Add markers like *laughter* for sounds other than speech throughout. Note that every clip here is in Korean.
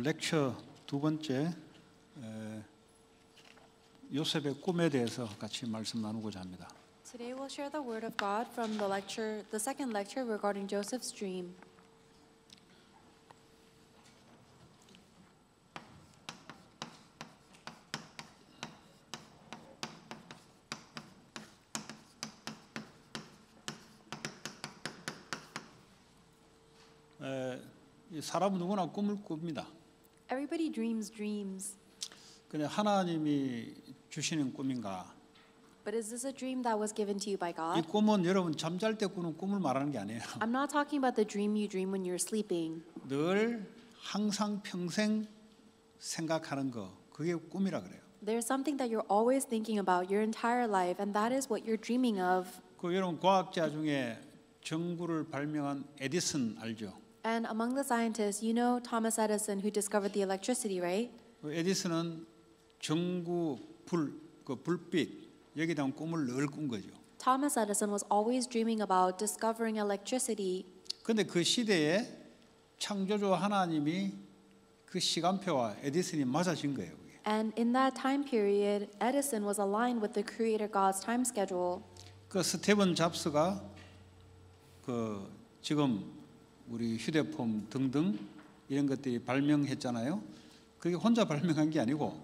렉처 두 번째 요셉의 꿈에 대해서 같이 말씀 나누고자 합니다. Today we'll share the word of God from the lecture, the second lecture regarding Joseph's dream. 사람 누구나 꿈을 꿉니다. Everybody dreams dreams. 근데 하나님이 주시는 꿈인가? But is this a dream that was given to you by 이 God? 꿈은 여러분 잠잘 때 꾸는 꿈을 말하는 게 아니에요. I'm not talking about the dream you dream when you're sleeping. 늘 항상 평생 생각하는 거 그게 꿈이라 그래요. There's something that you're always thinking about your entire life, and that is what you're dreaming of. 그 여러분 과학자 중에 전구를 발명한 에디슨 알죠? And among the scientists, you know Thomas Edison who discovered the electricity, right? 에디슨은 전구 불 그 불빛 여기다 대한 꿈을 늘꾼 거죠. Thomas Edison was always dreaming about discovering electricity. 근데 그 시대에 창조주 하나님이 그 시간표와 에디슨이 맞아진 거예요. 그게. And in that time period, Edison was aligned with the creator God's time schedule. 그 스티븐 잡스가 그 지금 우리 휴대폰 등등 이런 것들이 발명했잖아요. 그게 혼자 발명한 게 아니고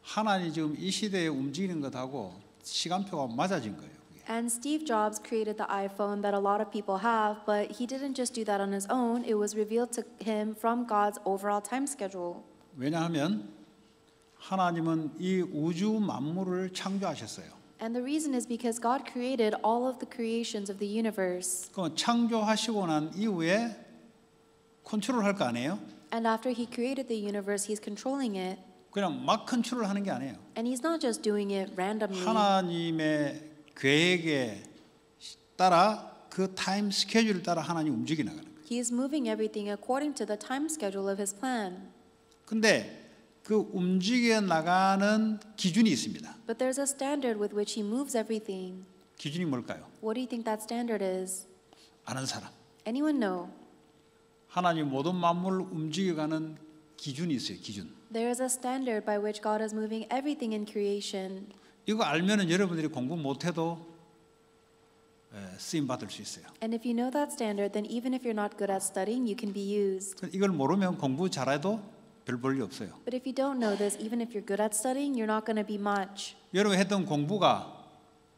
하나님 지금 이 시대에 움직이는 것하고 시간표가 맞아진 거예요. And Steve Jobs created the iPhone that a lot of people have, but he didn't just do that on his own. It was revealed to him from God's overall time schedule. 왜냐하면 하나님은 이 우주 만물을 창조하셨어요. And the reason is because God created all of the creations of the universe. 그 창조하시고 난 이후에 컨트롤할 거 아니에요? And after he created the universe, he's controlling it. 그냥 막 컨트롤하는 게 아니에요. And he's not just doing it randomly. 하나님의 계획에 따라 그 타임 스케줄 따라 하나님 움직이 나가는 거예요. He is moving everything according to the time schedule of his plan. 근데 그 움직여 나가는 기준이 있습니다. But there's a standard with which he moves everything. 기준이 뭘까요? What do you think that standard is? 아는 사람. Anyone know? 하나님 모든 만물을 움직여가는 기준이 있어요. 기준. There is a standard by which God is moving everything in creation. 이거 알면은 여러분들이 공부 못해도 쓰임 받을 수 있어요. And if you know that standard, then even if you're not good at studying, you can be used. 이걸 모르면 공부 잘해도 별 볼일 없어요. But if you don't know this, even if you're good at studying, you're not going to be much. 여러분 했던 공부가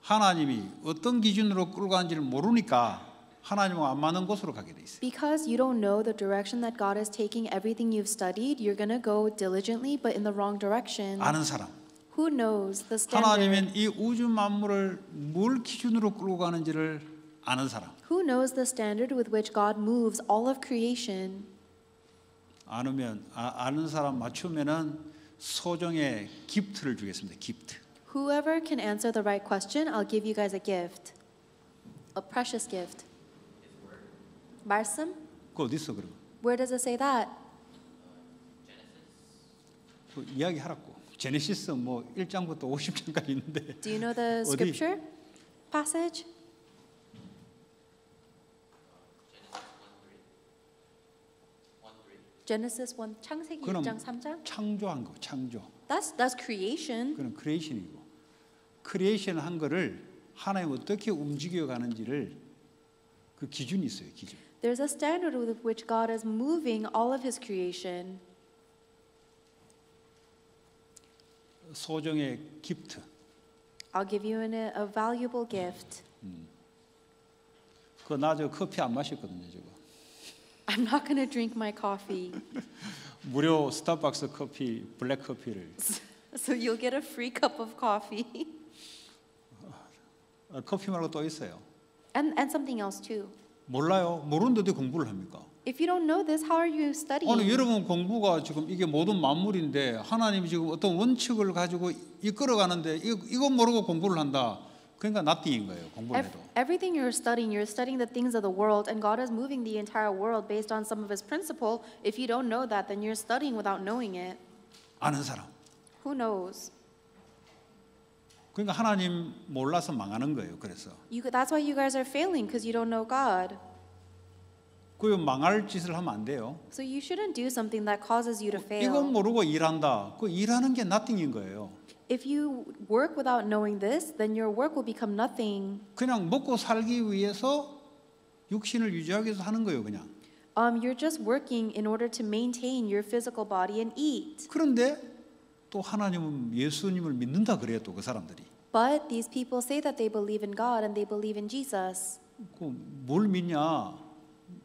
하나님이 어떤 기준으로 끌고 가는지를 모르니까 하나님과 안 맞는 곳으로 가게 돼 있어요. Because you don't know the direction that God is taking everything you've studied, you're going to go diligently but in the wrong direction. 아는 사람. Who knows the standard? 하나님은 이 우주 만물을 뭘 기준으로 끌고 가는지를 아는 사람. Who knows the standard with which God moves all of creation? 아는 아, 아는 사람 맞추면은 소정의 기프트를 주겠습니다. 기프트. Whoever can answer the right question, I'll give you guys a gift. A precious gift. 말씀? 그 어디 있어 그럼? Where does it say that? 그 이야기하라고. 제네시스 뭐 1장부터 50장까지 있는데. Do you know the *laughs* scripture passage? g e n e 1 창세기 1장 3장 창조한 거 창조. That's that's creation. 그럼 크리에이션이고. 크리에이션 한 거를 하나님 어떻게 움직여 가는지를 그 기준이 있어요, 기준. There's a standard with which God is moving all of his creation. 소정의 gift. I'll give you an, a valuable gift. 음. 그나 지금 커피 안 마셨거든요, 지금. I'm not going to drink my coffee. *laughs* 무료 스타벅스 커피, 블랙 커피를. *laughs* So you'll get a free cup of coffee. *laughs* 커피 말고 또 있어요. And and something else too. 몰라요. 모르는데 공부를 합니까? If you don't know this, how are you studying? 아니 여러분 공부가 지금 이게 모든 만물인데 하나님이 지금 어떤 원칙을 가지고 이끌어 가는데 이거 모르고 공부를 한다. 그러니까 nothing인 거예요. 공부를 해도. Everything you're studying, you're studying the things of the world, and God is moving the entire world based on some of His principle. If you don't know that, then you're studying without knowing it. 아는 사람. Who knows? 그러니까 하나님 몰라서 망하는 거예요. 그래서. You, that's why you guys are failing because you don't know God. 그 망할 짓을 하면 안 돼요. So you shouldn't do something that causes you to fail. 이건 모르고 일한다. 그 일하는 게 nothing인 거예요. If you work without knowing this, then your work will become nothing. 그냥 먹고 살기 위해서 육신을 유지하기 위해서 하는 거예요, 그냥. Um, you're just working in order to maintain your physical body and eat. 그런데 또 하나님은 예수님을 믿는다 그래도 그 사람들이. But these people say that they believe in God and they believe in Jesus. 그뭘 믿냐?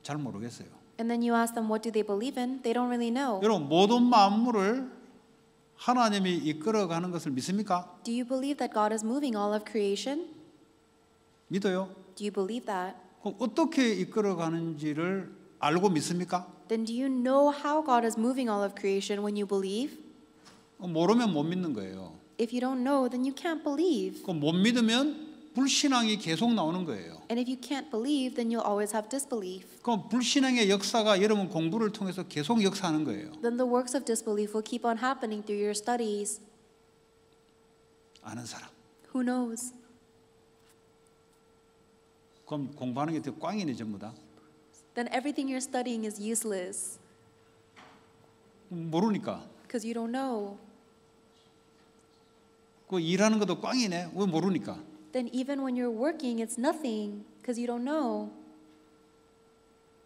잘 모르겠어요. And then you ask them what do they believe in? They don't really know. 여러분 모든 만물을 하나님이 이끌어 가는 것을 믿습니까? Do you believe that God is moving all of creation? 믿어요. Do you believe that? 그럼 어떻게 이끌어 가는지를 알고 믿습니까? Then do you know how God is moving all of creation when you believe? 모르면 못 믿는 거예요. If you don't know, then you can't believe. 그못 믿으면 불신앙이 계속 나오는 거예요. And if you can't believe, then you'll always have disbelief. 그럼 불신앙의 역사가 여러분 공부를 통해서 계속 역사하는 거예요. Then the works of disbelief will keep on happening through your studies. 아는 사람. Who knows? 그럼 공부하는 게 꽝이네 전부 다. Then everything you're studying is useless. 모르니까. Because you don't know. 그 일하는 것도 꽝이네. 왜 모르니까. Then even when you're working, it's nothing because you don't know.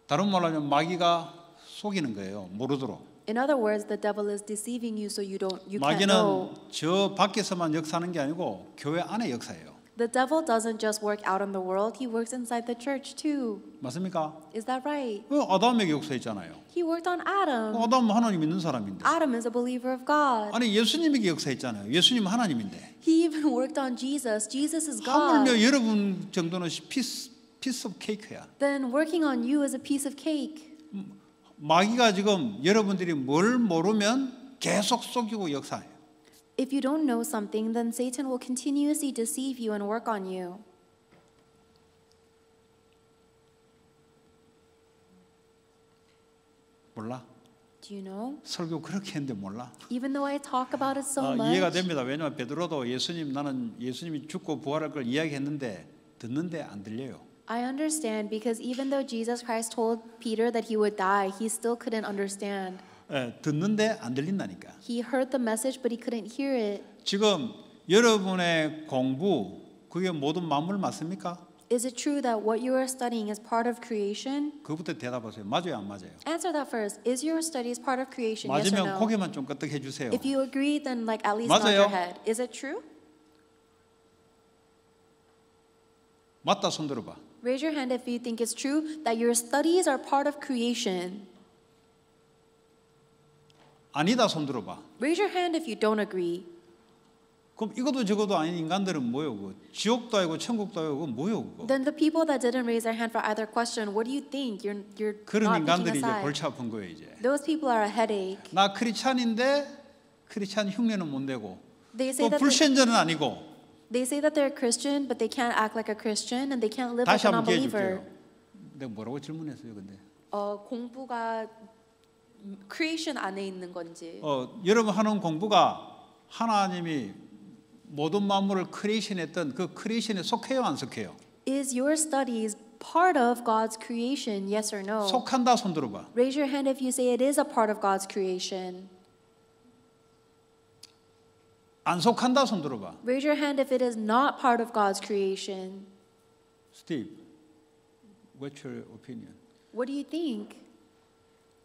다른 말로 하면 마귀가 속이는 거예요. 모르도록. In other words, the devil is deceiving you so you don't you can't know. 마귀는 저 밖에서만 역사하는 게 아니고 교회 안에 역사해요. The devil doesn't just work out in the world, he works inside the church too. 맞습니까? Is that right? 아담에게 역사했잖아요. He worked on Adam. 하나님 믿는 사람인데. Adam is a believer of God. 아니 예수님에게 역사했잖아요. 예수님 하나님인데. He even worked on Jesus. Jesus is God. 하물며 여러분 정도는 피스 피스 오브 케이크야. Then working on you is a piece of cake. 마귀가 지금 여러분들이 뭘 모르면 계속 속이고 역사해. If you don't know something, then Satan will continuously deceive you and work on you. 몰라? Do you know? 설교 그렇게 했는데 몰라. Even though I talk about it so much. 이해가 됩니다. 왜냐면 베드로도 예수님 나는 예수님이 죽고 부활할 걸 이야기했는데 듣는데 안 들려요. I understand because even though Jesus Christ told Peter that he would die, he still couldn't understand. 예, 듣는데 안 들린다니까. He heard the message but he couldn't hear it. 지금 여러분의 공부 그게 모든 만물 맞습니까? Is it true that what you are studying is part of creation? 그부터 대답하세요. 맞아요, 안 맞아요? Answer that first. Is your studies part of creation? Yes or 맞으면 no? 고개만 좀 끄덕해 주세요. If you agree, then like at least nod 맞아요? your head. Is it true? 맞다 손 들어봐. Raise your hand if you think it's true that your studies are part of creation. 아니다 손 들어봐. Raise your hand if you don't agree. 그럼 이것도 저것도 아닌 인간들은 뭐요? 그 지옥도 아니고 천국도 아니고 뭐요? 그거? Then the people that didn't raise their hand for either question, what do you think? You're you're 그런 not 인간들이 이제 골치 아픈 거예요 이제. Those people are a headache. 나 크리스찬인데 크리스찬 흉내는 못 내고 they say 또 불신자는 they, 아니고. They say that they're a Christian, but they can't act like a Christian and they can't live like a non-believer. 내가 뭐라고 질문했어요 근데? 어 공부가 creation 안에 있는 건지. 어, 여러분 하는 공부가 하나님이 모든 만물을 크리에이션했던 그 크리에이션에 속해요 안 속해요? Is your studies part of God's creation? Yes or no? 속한다 손 들어 봐. Raise your hand if you say it is a part of God's creation. 안 속한다 손 들어 봐. Raise your hand if it is not part of God's creation. Steve, what's your opinion? What do you think?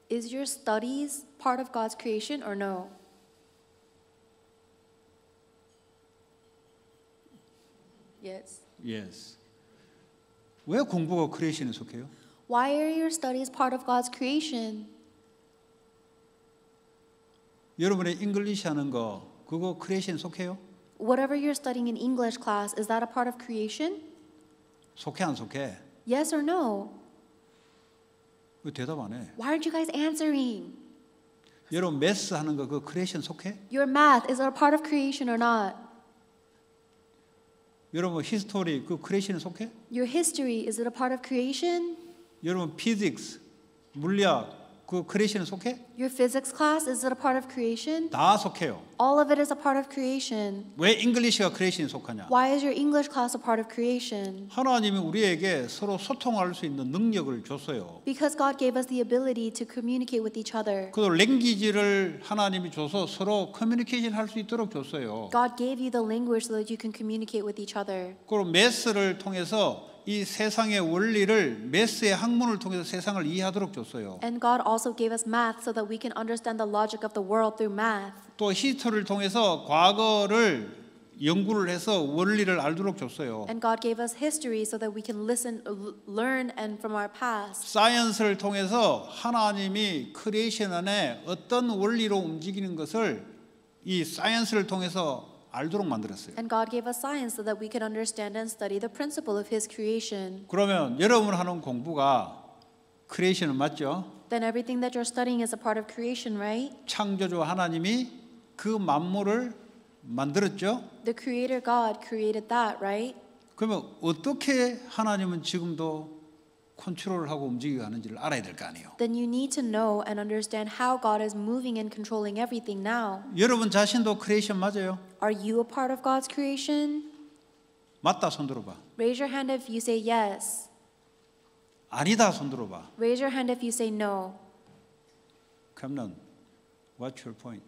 is your studies part of God's creation or no? Yes. Yes. 왜 공부가 크리에이션에 속해요? Why are your studies part of God's creation? 여러분의 잉글리시 하는 거 그거 크리에이션에 속해요? Whatever you're studying in English class, is that a part of creation? 속해 안 속해? Yes or no? 그 대답 안 해. Why aren't you guys answering? 여러분 메스 하는 거 그 크리에이션 속해? Your math is a part of creation or not? 여러분 히스토리 그 크리에이션에 속해? Your history is it a part of creation? 여러분 피직스 물리학 그 크리에이션에 속해? Your physics class is it a part of creation? 다 속해요. All of it is a part of creation. 왜 잉글리시가 크리에이션에 속하냐? Why is your English class a part of creation? 하나님이 우리에게 서로 소통할 수 있는 능력을 줬어요. Because God gave us the ability to communicate with each other. 그 랭귀지를 하나님이 줘서 서로 커뮤니케이션 할 수 있도록 줬어요. God gave you the language so that you can communicate with each other. 그리고 매스를 통해서 이 세상의 원리를 메스의 학문을 통해서 세상을 이해하도록 줬어요. And God also gave us math so that we can understand the logic of the world through math. 또 히스토리를 통해서 과거를 연구를 해서 원리를 알도록 줬어요. And God gave us history so that we can listen, learn, and from our past. 사이언스를 통해서 하나님이 크리에이션 안에 어떤 원리로 움직이는 것을 이 사이언스를 통해서 알도록 만들었어요. And God gave us science so that we can understand and study the principle of His creation. 그러면 여러분 하는 공부가 크리에이션은 맞죠? Then everything that you're studying is a part of creation, right? 창조주 하나님이 그 만물을 만들었죠. The Creator God created that, right? 그러면 어떻게 하나님은 지금도 컨트롤하고 움직이고 하는지를 알아야 될 거 아니에요. Then you need to know and understand how God is moving and controlling everything now. 여러분 자신도 크리에이션 맞아요? Are you a part of God's creation? 맞다 손 들어 봐. Raise your hand if you say yes. 아니다 손 들어 봐. Raise your hand if you say no. Come on. What's your point?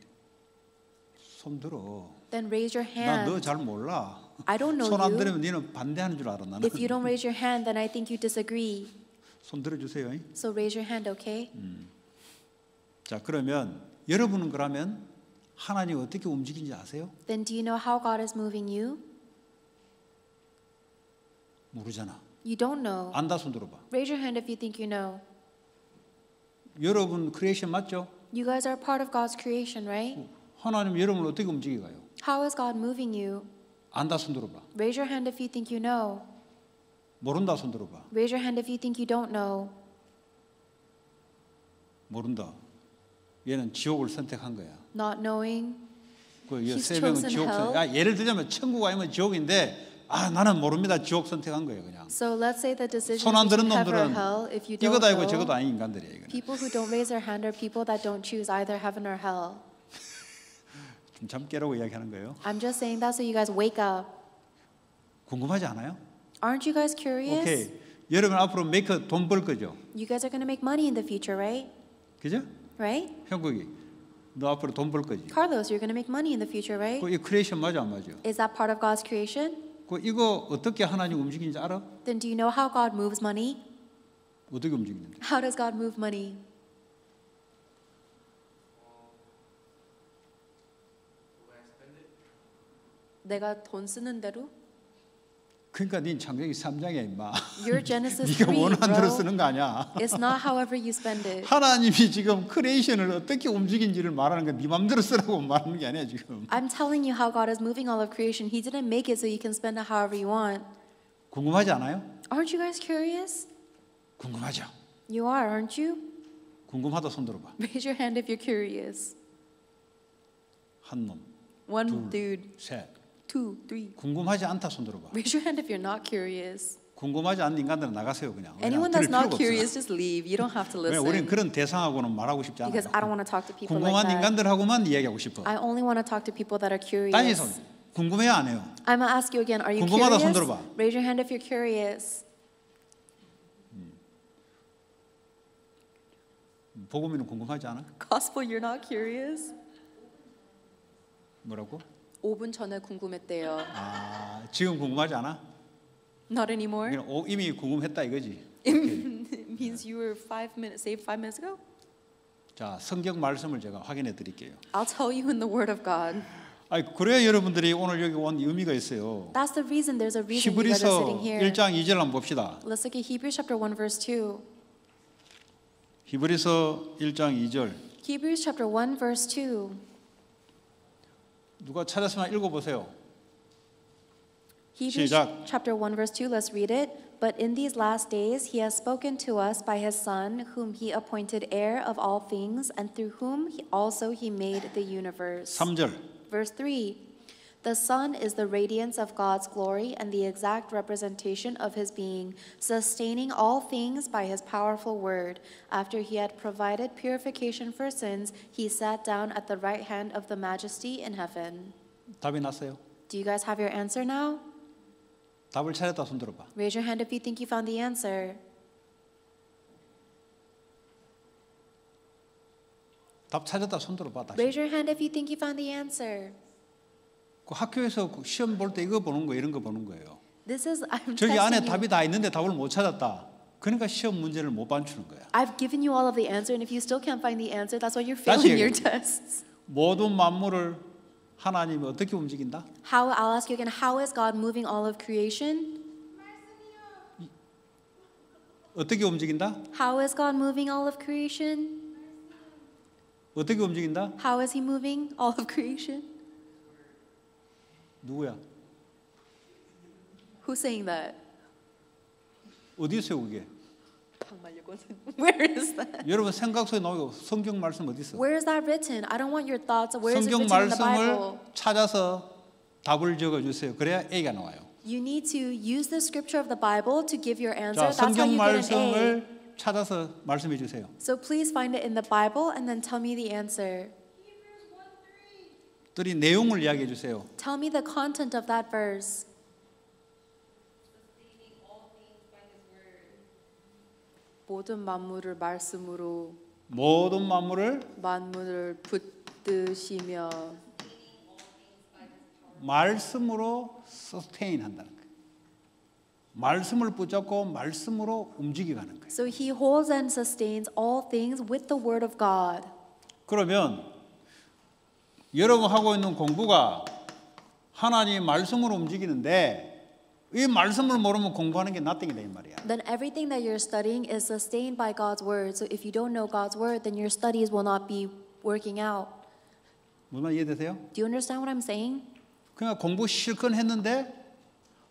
손 들어. Then raise your hand. 나너 잘 몰라. I don't know you. 손안 들으면 너는 반대하는 줄 알았나? If you don't raise your hand, then I think you disagree. 손 들어주세요. So raise your hand, okay? 음. 자 그러면 여러분은 그러면 하나님 어떻게 움직인지 아세요? Then do you know how God is moving you? 모르잖아. You don't know. 안다 손 들어봐. Raise your hand if you think you know. 여러분 크리에이션 맞죠? You guys are part of God's creation, right? 하나님 여러분을 어떻게 움직여요? How is God moving you? 안다 손 들어봐. Raise your hand if you think you know. 모른다 손 들어봐. Raise your hand if you think you don't know. 모른다. 얘는 지옥을 선택한 거야. Not knowing. 그 요셉은 지옥 선. 아 예를 들자면 천국 아니면 지옥인데 아 나는 모릅니다. 지옥 선택한 거예요 그냥. So let's say the decision. 손안 드는 놈들은 이거다 이거 저거다 아닌 인간들이에요 이거. People who don't raise their hand are people that don't choose either heaven or hell. 좀잠 깨라고 이야기하는 거예요. I'm just saying that so you guys wake up. 궁금하지 않아요? Aren't you guys curious? 오케이. 여러분 앞으로 메이커 돈벌 거죠? You guys are going to make money in the future, right? 그죠? Right? 형국이 너 앞으로 돈 벌 거지. Carlos, you're going to make money in the future, right? 그이 크리에이션 맞아 안 맞아? Is that part of God's creation? 그 이거 어떻게 하나님 움직이는지 알아? Then do you know how God moves money? 어떻게 움직이는데? How does God move money? 내가 돈 쓰는 대로? 그러니까 네 창세기 3장에 임마. Your Genesis 3, 네가 원하는 대로 쓰는 거 아니야. It's not however you spend it. 하나님이 지금 크리에이션을 어떻게 움직인지를 말하는 거네 맘대로 쓰라고 말하는 게 아니야 지금. I'm telling you how God is moving all of creation. He didn't make it so you can spend it however you want. 궁금하지 않아요? Aren't you guys curious? 궁금하죠. You are, aren't you? 궁금하다 손 들어봐. Raise your hand if you're curious. 한 놈. One 둘, dude. 셋. two, three. 궁금하지 않다 손 들어봐. Raise your hand if you're not curious. 궁금하지 않는 인간들은 나가세요 그냥. Anyone that's not curious, just leave. You don't have to listen. 왜 우리는 그런 대상하고는 말하고 싶지 않아. Because I don't want to talk to people like that. 궁금한 인간들하고만 이야기하고 싶어. I only want to talk to people that are curious. 다니 손. 궁금해요 안 해요? I'm gonna ask you again. Are you 궁금하다 curious? 손 들어봐. Raise your hand if you're curious. 복음에는 궁금하지 않아? Gospel, you're not curious. 뭐라고? 5분 전에 궁금했대요. 아, 지금 궁금하지 않아? Not anymore. 그냥 오, 이미 궁금했다 이거지. It means you were five minutes saved five minutes ago. 자, 성경 말씀을 제가 확인해 드릴게요. I'll tell you in the Word of God. 아, 그래야 여러분들이 오늘 여기 온 의미가 있어요. That's the reason there's a reason you guys are sitting here. 히브리서 1장 2절 한번 봅시다. Let's look at Hebrews chapter 1 verse 2. 히브리서 1장 2절. Hebrews chapter 1 verse 2. 누가 찾았으면 Hebrews chapter 1 verse 2 let's read it. But in these last days he has spoken to us by his son whom he appointed heir of all things and through whom he also he made the universe. 3절. Verse 3 the sun is the radiance of God's glory and the exact representation of his being, sustaining all things by his powerful word. After he had provided purification for sins, he sat down at the right hand of the majesty in heaven. 답이 났어요. Do you guys have your answer now? 답을 찾았다 손 들어 봐. Raise your hand if you think you found the answer. 답 찾았다 손 들어 봐. Raise your hand if you think you found the answer. 그 학교에서 시험 볼 때 이거 보는 거 이런 거 보는 거예요. This is, I'm 저기 안에 답이 다 있는데 답을 못 찾았다. 그러니까 시험 문제를 못 맞추는 거야. I've given you all of the answer, and if you still can't find the answer, that's why you're failing your tests. 모든 만물을 하나님이 어떻게 움직인다? How I'll ask you again. How is God moving all of creation? 어떻게 움직인다? How is God moving all of creation? 어떻게 움직인다? How is He moving all of creation? 누구야? Who's saying that? 어디 있어요 그게? 정말요, 권사님. Where is that? 여러분 생각 속에 나오고 성경 말씀 어디 있어? Where is that written? I don't want your thoughts. Where is it written in the Bible? 성경 말씀을 찾아서 답을 적어 주세요. 그래야 A가 나와요. You need to use the scripture of the Bible to give your answer. 자, That's how you you get an A. 말씀을 찾아서 말씀해 주세요. So please find it in the Bible and then tell me the answer. 들이 내용을 이야기해 주세요. Tell me the content of that verse. 모든 만물을 말씀으로 모든 만물을 만물을 붙드시며 말씀으로 sustain 한다는 거예요. 말씀을 붙잡고 말씀으로 움직이가는 거예요. So he holds and sustains all things with the word of God. 그러면 여러분 하고 있는 공부가 하나님 말씀으로 움직이는데 이 말씀을 모르면 공부하는 게 nothing이다 이 말이야. Then everything that you're studying is sustained by God's word. So if you don't know God's word, then your studies will not be working out. 무슨 말 이해되세요? Do you understand what I'm saying? 그냥 공부 실컷 했는데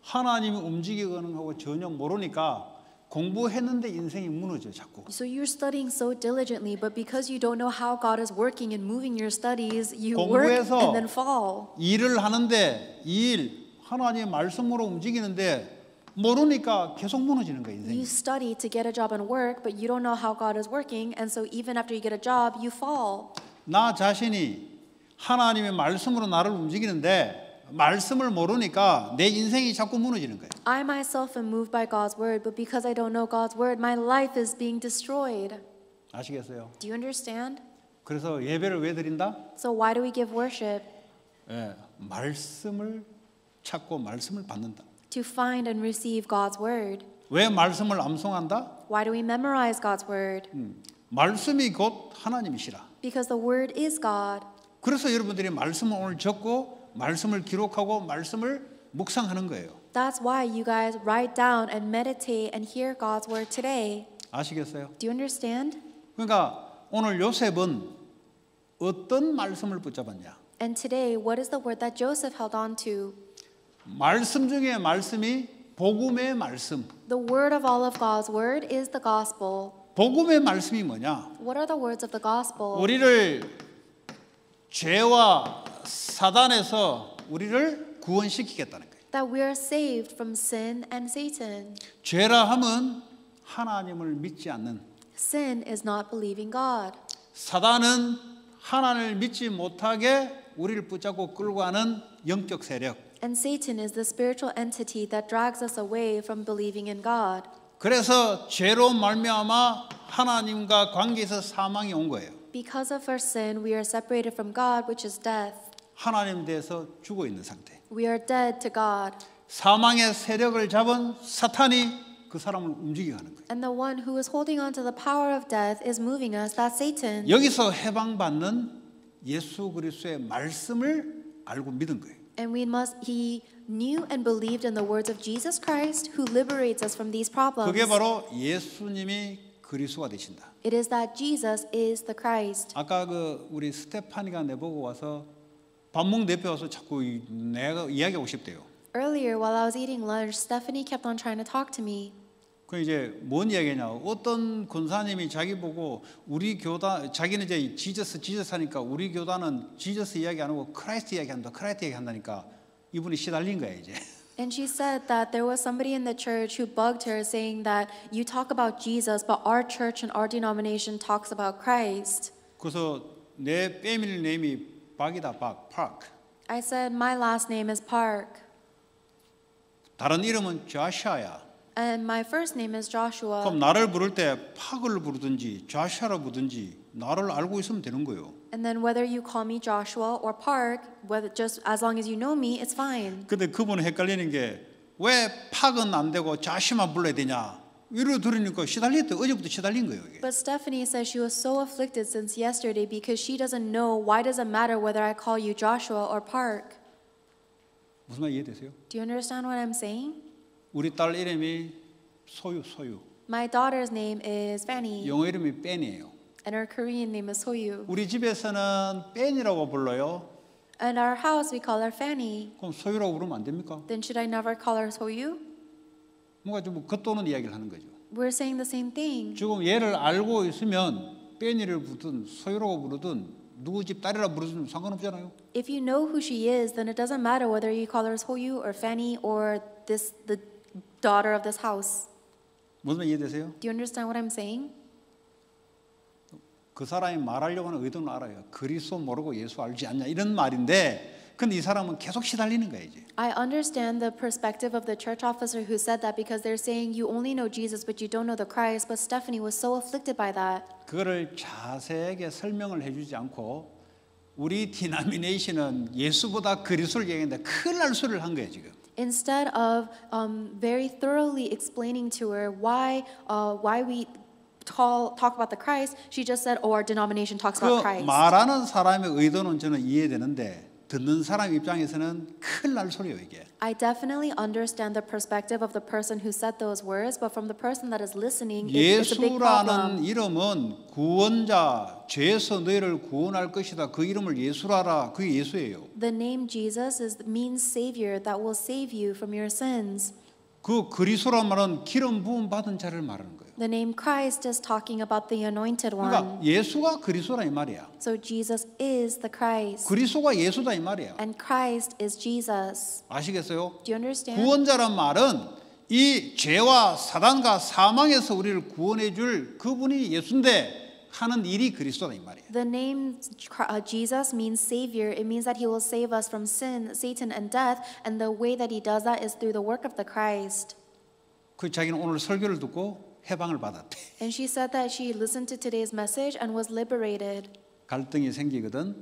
하나님이 움직이는 거하고 전혀 모르니까 공부했는데 인생이 무너져 자꾸. So you're studying so diligently, but because you don't know how God is working and moving your studies, you work and then fall. 일을 하는데 일 하나님의 말씀으로 움직이는데 모르니까 계속 무너지는 거야 인생. You study to get a job and work, but you don't know how God is working, and so even after you get a job, you fall. 나 자신이 하나님의 말씀으로 나를 움직이는데 말씀을 모르니까 내 인생이 자꾸 무너지는 거야. I myself am moved by God's word, but because I don't know God's word, my life is being destroyed. 아시겠어요? Do you understand? 그래서 예배를 왜 드린다? So why do we give worship? 예, 말씀을 찾고 말씀을 받는다. To find and receive God's word. 왜 말씀을 암송한다? Why do we memorize God's word? 음, 말씀이 곧 하나님이시라. Because the word is God. 그래서 여러분들이 말씀을 오늘 적고 말씀을 기록하고 말씀을 묵상하는 거예요. That's why you guys write down and meditate and hear God's word today. 아시겠어요? Do you understand? 그러니까 오늘 요셉은 어떤 말씀을 붙잡았냐? And today, what is the word that Joseph held on to? 말씀 중에 말씀이 복음의 말씀. The word of all of God's word is the gospel. 복음의 말씀이 뭐냐? What are the words of the gospel? 우리를 죄와 사단에서 우리를 구원시키겠다는 that we are saved from sin and Satan. 죄라 함은 하나님을 믿지 않는. Sin is not believing God. 사단은 하나님을 믿지 못하게 우리를 붙잡고 끌고 가는 영적 세력. And Satan is the spiritual entity that drags us away from believing in God. 그래서 죄로 말미암아 하나님과 관계에서 사망이 온 거예요. Because of our sin, we are separated from God, which is death. 하나님 대해서 죽어 있는 상태. We are dead to God. 사망의 세력을 잡은 사탄이 그 사람을 거예요. And the one who is holding on to the power of death is moving us, that's Satan. 여기서 해방받는 예수 그리스도의 말씀을 알고 믿은 거예요. And we must he knew and believed in the words of Jesus Christ who liberates us from these problems. 그게 바로 예수님이 그리스도가 되신다. It is that Jesus is the Christ. 아까 그 우리 스테파니가 내보고 와서 밥 먹는 대표 와서 자꾸 내가 이야기하고 싶대요. Earlier while I was eating lunch, Stephanie kept on trying to talk to me. 그 이제 뭔 이야기냐고 어떤 권사님이 자기 보고 우리 교단 자기는 이제 지저스 지저스 하니까 우리 교단은 지저스 이야기 안 하고 크라이스트 이야기한다 크라이스트 이야기한다니까 이분이 시달린 거야 이제. And she said that there was somebody in the church who bugged her saying that you talk about Jesus but our church and our denomination talks about Christ. 그래서 내 패밀리 네임이 박이다 박, park. I said my last name is Park 다른 이름은 조샤야. and my first name is Joshua. 그럼 나를 부를 때 팍을 부르든지 좌샤로 부르든지 나를 알고 있으면 되는 거예요. And then whether you call me Joshua or Park, whether just as long as you know me, it's fine. 근데 그분은 헷갈리는 게왜 팍은 안 되고 좌시만 불러야 되냐? 위로 들으니까 시달렸대. 어제부터 시달린 거예요. 이게. But Stephanie says she was so afflicted since yesterday because she doesn't know why does it matter whether I call you Joshua or Park. 무슨 말 이해되세요? Do you understand what I'm saying? 우리 딸 이름이 소유 소유. My daughter's name is Fanny. 영어 이름이 벤이에요. And her Korean name is Soyu. 우리 집에서는 불러요. And our house we call her Fanny. 그럼 소유라고 부르면 안 됩니까? Then should I never call her Soyu? 뭔가 좀 겉도는 이야기를 하는 거죠. We're saying the same thing. 지금 얘를 알고 있으면 빼니를 부르든 소유라고 부르든 누구 집 딸이라 부르든 상관없잖아요. If you know who she is, then it doesn't matter whether you call her Soyu or Fanny or this the daughter of this house. 무슨 이해되세요? Do you understand what I'm saying? 그 사람이 말하려고 하는 의도는 알아요. 그리스도 모르고 예수 알지 않냐 이런 말인데 근데 이 사람은 계속 시달리는 거야 이제. I understand the perspective of the church officer who said that because they're saying you only know Jesus but you don't know the Christ. But Stephanie was so afflicted by that. 그거를 자세하게 설명을 해주지 않고 우리 디나미네이션은 예수보다 그리스도를 얘기하는데 큰일 날 수를 한 거예요 지금. Instead of um, very thoroughly explaining to her why uh, why we call, talk about the Christ, she just said, "Oh, our denomination talks about Christ." 그 말하는 사람의 의도는 저는 이해되는데 듣는 사람 입장에서는 큰일 날 소리예요 이게. I definitely understand the perspective of the person who said those words, but from the person that is listening, it's a big problem. 예수라는 이름은 구원자, 죄에서 너희를 구원할 것이다. 그 이름을 예수라라. 그 예수예요. The name Jesus is means Savior that will save you from your sins. 그 그리스도란 말은 기름 부음 받은 자를 말하는 거예요. The name Christ is talking about the anointed one. 그러니까 예수가 그리스도라 이 말이야. So Jesus is the Christ. 그리스도가 예수다 이 말이야. And Christ is Jesus. 아시겠어요? Do you understand? 구원자란 말은 이 죄와 사단과 사망에서 우리를 구원해 줄 그분이 예수인데 하는 일이 그리스도다 이 말이에요. The name Jesus means savior. It means that he will save us from sin, Satan and death and the way that he does that is through the work of the Christ. 그 자기는 오늘 설교를 듣고 해방을 받았대. And she said that she listened to today's message and was liberated. 갈등이 생기거든.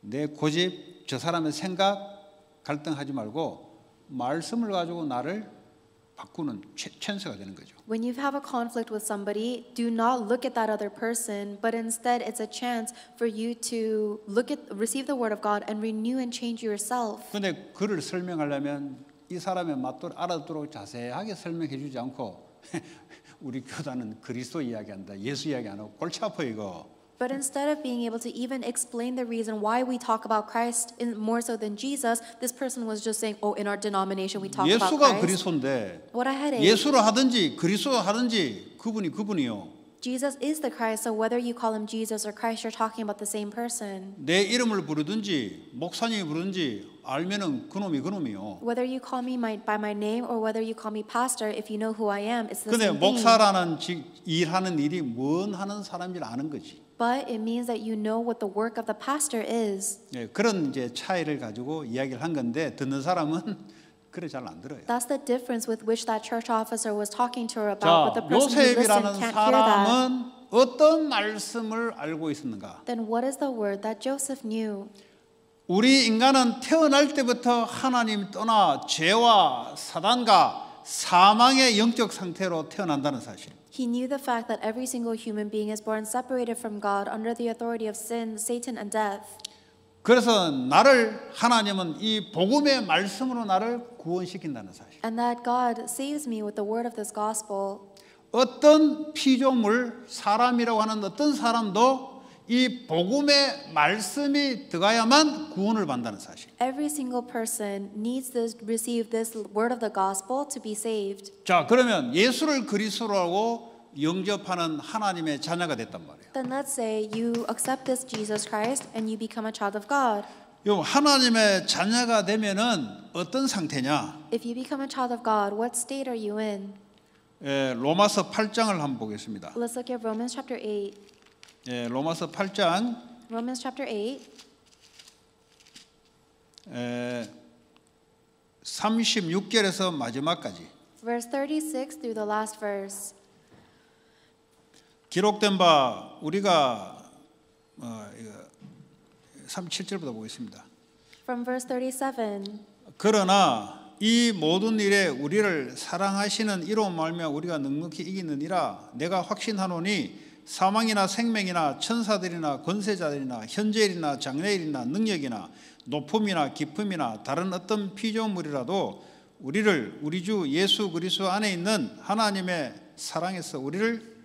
내 고집, 저 사람의 생각 갈등하지 말고 말씀을 가지고 나를 바꾸는 찬스가 되는 거죠. When you have a conflict with somebody, do not look at that other person, but instead it's a chance for you to look at receive the word of God and renew and change yourself. 근데 그를 설명하려면 이 사람의 맛도 알아도록 자세하게 설명해 주지 않고 우리 교단은 그리스도 이야기한다. 예수 이야기 안 하고 골치 아파 이거. But instead of being able to even explain the reason why we talk about Christ in, more so than Jesus, this person was just saying, "Oh, in our denomination we talk about Christ." 예수가 그리스도인데. What a headache. 예수로 하든지 그리스도 하든지 그분이 그분이요. Jesus is the Christ, so whether you call him Jesus or Christ, you're talking about the same person. 내 이름을 부르든지 목사님이 부르든지 알면은 그놈이 그놈이요. Whether you call me my, by my name or whether you call me pastor, if you know who I am, it's the same thing. 목사라는 직- 일하는 일이 뭔 하는 사람인지 아는 거지. But it means that you know what the work of the pastor is. 예, 그런 이제 차이를 가지고 이야기를 한 건데 듣는 사람은 그래 잘안 들어요. That's the difference with which that church officer was talking to her about, 자, but the person who listened can't hear that. 어떤 말씀을 알고 있었는가? Then what is the word that Joseph knew? 우리 인간은 태어날 때부터 하나님 떠나 죄와 사단과 사망의 영적 상태로 태어난다는 사실. He knew the fact that every single human being is born separated from God under the authority of sin, Satan, and death. 그래서 나를 하나님은 이 복음의 말씀으로 나를 구원시킨다는 사실. And that God saves me with the word of this gospel. 어떤 피조물 사람이라고 하는 어떤 사람도 이 복음의 말씀이 들어가야만 구원을 받는다는 사실. Every single person needs to receive this word of the gospel to be saved. 자, 그러면 예수를 그리스도라고 영접하는 하나님의 자녀가 됐단 말이에요. Then let's say you accept this Jesus Christ and you become a child of God. 요 하나님의 자녀가 되면은 어떤 상태냐? If you become a child of God, what state are you in? 예, 로마서 8장을 한번 보겠습니다. Let's look at Romans chapter 8. 예, 로마서 8장 Romans chapter 8. 에, 36절에서 마지막까지. Verse 36 through the last verse. 기록된 바 우리가 3, 어, 7절부터 보겠습니다. From verse 37. 그러나 이 모든 일에 우리를 사랑하시는 이로 말며 우리가 능력히 이기느니라 내가 확신하노니 사망이나 생명이나 천사들이나 권세자들이나 현재일이나 장래일이나 능력이나 높음이나 깊음이나 다른 어떤 피조물이라도 우리를 우리 주 예수 그리스도 안에 있는 하나님의 사랑에서 우리를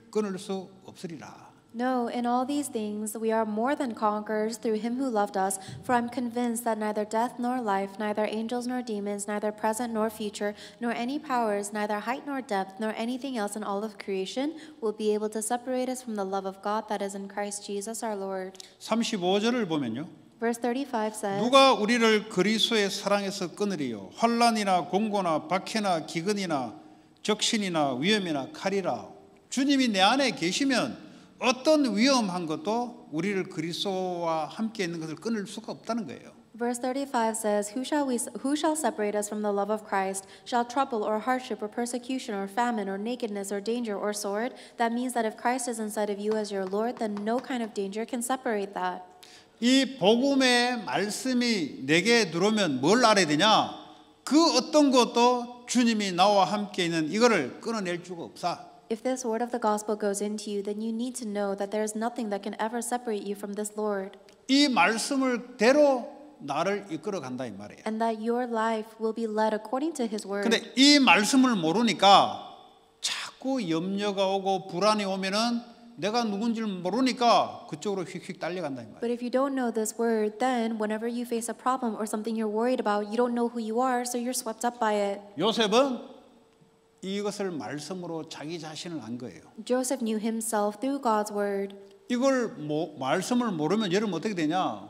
없으리라. No, in all these things we are more than conquerors through him who loved us, for I'm convinced that neither death nor life, neither angels nor demons, neither present nor future, nor any powers, neither height nor depth, nor anything else in all of creation will be able to separate us from the love of God that is in Christ Jesus our Lord. 35절을 보면요. Verse 35 says, 누가 우리를 그리스도의 사랑에서 끊으리요 환란이나 공고나 박해나 기근이나 적신이나 위험이나 칼이라 주님이 내 안에 계시면 어떤 위험한 것도 우리를 그리스도와 함께 있는 것을 끊을 수가 없다는 거예요. Verse 35 says, who shall, we, who shall separate us from the love of Christ? Shall trouble or hardship or persecution or famine or nakedness or danger or sword? That means that if Christ is inside of you as your Lord, then no kind of danger can separate that. 이 복음의 말씀이 내게 들어오면 뭘 알아야 되냐? 그 어떤 것도 주님이 나와 함께 있는 이거를 끊어낼 수가 없사. If this word of the gospel goes into you, then you need to know that there is nothing that can ever separate you from this Lord. 이 말씀을 대로 나를 이끌어 간다 이 말이에요. And that your life will be led according to his word. 근데 이 말씀을 모르니까 자꾸 염려가 오고 불안이 오면은 내가 모르니까 그쪽으로 휙휙 이 But if you don't know this word, then whenever you face a problem or something you're worried about, you don't know who you are, so you're swept up by it. 요셉은 이것을 말씀으로 자기 자신을 안 거예요. Joseph knew himself through God's word. 이걸 뭐, 말씀을 모르면 여러분 어떻게 되냐?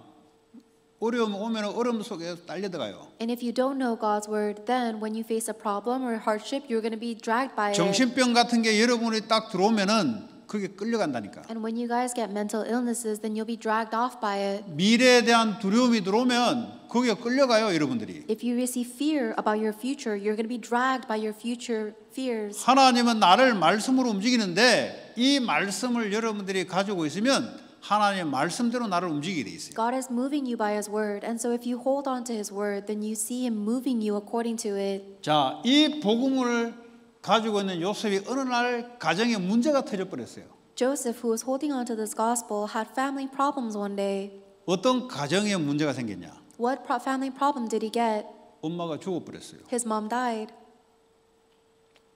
어려움 오면 어려움 속에 딸려들어가요. And if you don't know God's word, then when you face a problem or hardship, you're going to be dragged by it. 정신병 같은 게 여러분이 딱 들어오면은 그게 끌려간다니까. And when you guys get mental illnesses, then you'll be dragged off by it. 미래에 대한 두려움이 들어오면 거기에 끌려가요, 여러분들이. If you receive fear about your future, you're going to be dragged by your future fears. 하나님은 나를 말씀으로 움직이는데 이 말씀을 여러분들이 가지고 있으면 하나님의 말씀대로 나를 움직이게 돼 있어요. God is moving you by His word, and so if you hold on to His word, then you see Him moving you according to it. 자, 이 복음을 가지고 있는 요셉이 어느 날 가정에 문제가 터져 버렸어요. Joseph, who was holding on to this gospel, had family problems one day. 어떤 가정에 문제가 생겼냐? What family problem did he get? 엄마가 죽어 버렸어요. His mom died.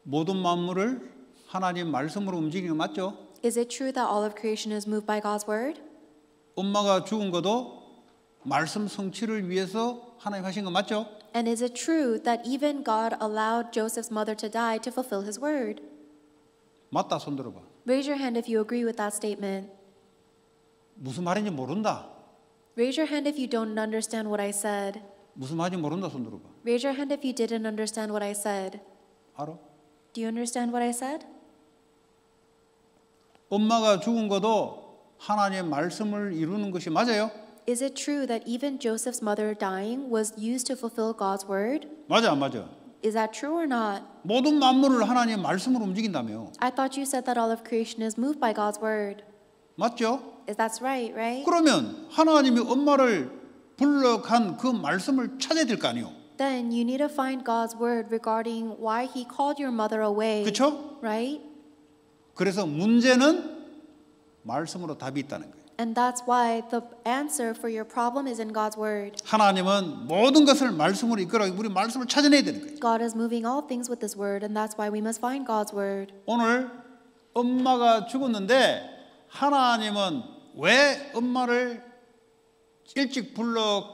모든 만물을 하나님 말씀으로 움직이는 거 맞죠? Is it true that all of creation is moved by God's word? 엄마가 죽은 것도 말씀 성취를 위해서 하나님 하신 거 맞죠? And is it true that even God allowed Joseph's mother to die to fulfill his word? 맞다 Raise your hand if you agree with that statement. 무슨 말인지 모른다. Raise your hand if you don't understand what I said. 무슨 말인지 모른다 Raise your hand if you didn't understand what I said. 알아? Do you understand what I said? 엄마가 죽은 것도 하나님의 말씀을 이루는 것이 맞아요? Is it true that even Joseph's mother dying was used to fulfill God's word? 맞아, 맞아? Is that true or not? 모든 만물을 하나님의 말씀으로 움직인다며. I thought you said that all of creation is moved by God's word. 맞죠? Is that right, right? 그러면 하나님이 엄마를 불러간 그 말씀을 찾아야 될 아니요? Then you need to find God's word regarding why he called your mother away. 그렇죠? Right? 그래서 문제는 말씀으로 답이 있다는 거예요. And that's why the answer for your problem is in God's word. 하나님은 모든 것을 말씀으로 이끌어 우리 말씀을 찾아내야 되는 거예요. God is moving all things with his word and that's why we must find God's word. 오늘 엄마가 죽었는데 하나님은 왜 엄마를 일찍 불러